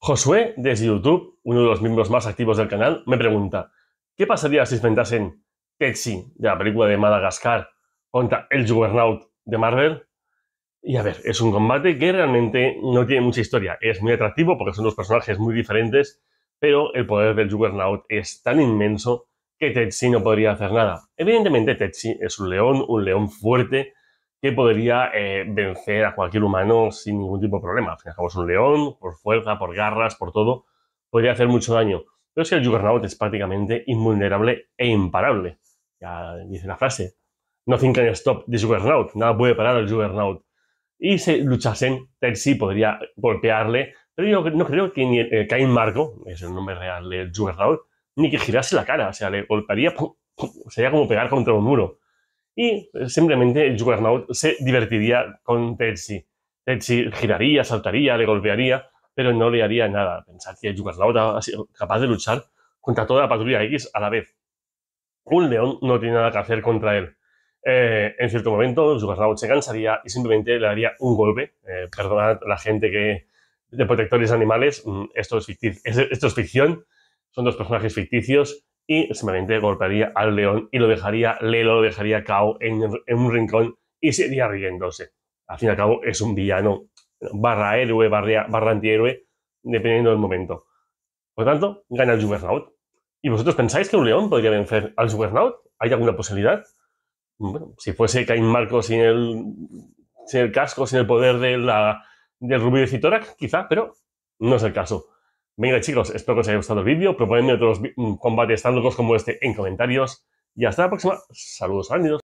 Josué, desde YouTube, uno de los miembros más activos del canal, me pregunta, ¿qué pasaría si inventasen Tetsi, de la película de Madagascar, contra el Juggernaut de Marvel? Y a ver, es un combate que realmente no tiene mucha historia. Es muy atractivo porque son dos personajes muy diferentes, pero el poder del Juggernaut es tan inmenso que Tetsi no podría hacer nada. Evidentemente Tetsi es un león, un león fuerte, que podría eh, vencer a cualquier humano sin ningún tipo de problema. Al fin y es un león, por fuerza, por garras, por todo, podría hacer mucho daño. Pero si que el Juggernaut es prácticamente invulnerable e imparable. Ya dice la frase, nothing can stop the Juggernaut, nada puede parar al Juggernaut. Y si luchasen, sí podría golpearle, pero yo no creo que ni Kain eh, Cain Marco, es el nombre real del Juggernaut, ni que girase la cara, o sea, le golpearía, sería como pegar contra un muro y simplemente el Juggernaut se divertiría con Tetsi. Tetsi giraría, saltaría, le golpearía, pero no le haría nada. pensar que el Juggernaut ha sido capaz de luchar contra toda la patrulla X a la vez. Un león no tiene nada que hacer contra él. Eh, en cierto momento, el Juggernaut se cansaría y simplemente le daría un golpe. Eh, perdonad la gente que de protectores animales, mm, esto es, esto es ficción, son dos personajes ficticios, y simplemente golpearía al león y lo dejaría, Lelo lo dejaría cao en, un rincón y sería riéndose. Al fin y al cabo es un villano, barra héroe, barra, barra antihéroe, dependiendo del momento. Por lo tanto, gana el Juggernaut. ¿Y vosotros pensáis que un león podría vencer al Juggernaut? ¿Hay alguna posibilidad? Bueno, si fuese Cain Marcos sin el, sin el casco, sin el poder de la, del rubí de Citorak, quizá, pero no es el caso. Venga chicos, espero que os haya gustado el vídeo. Proponedme otros mm, combates tan locos como este en comentarios. Y hasta la próxima. Saludos, amigos.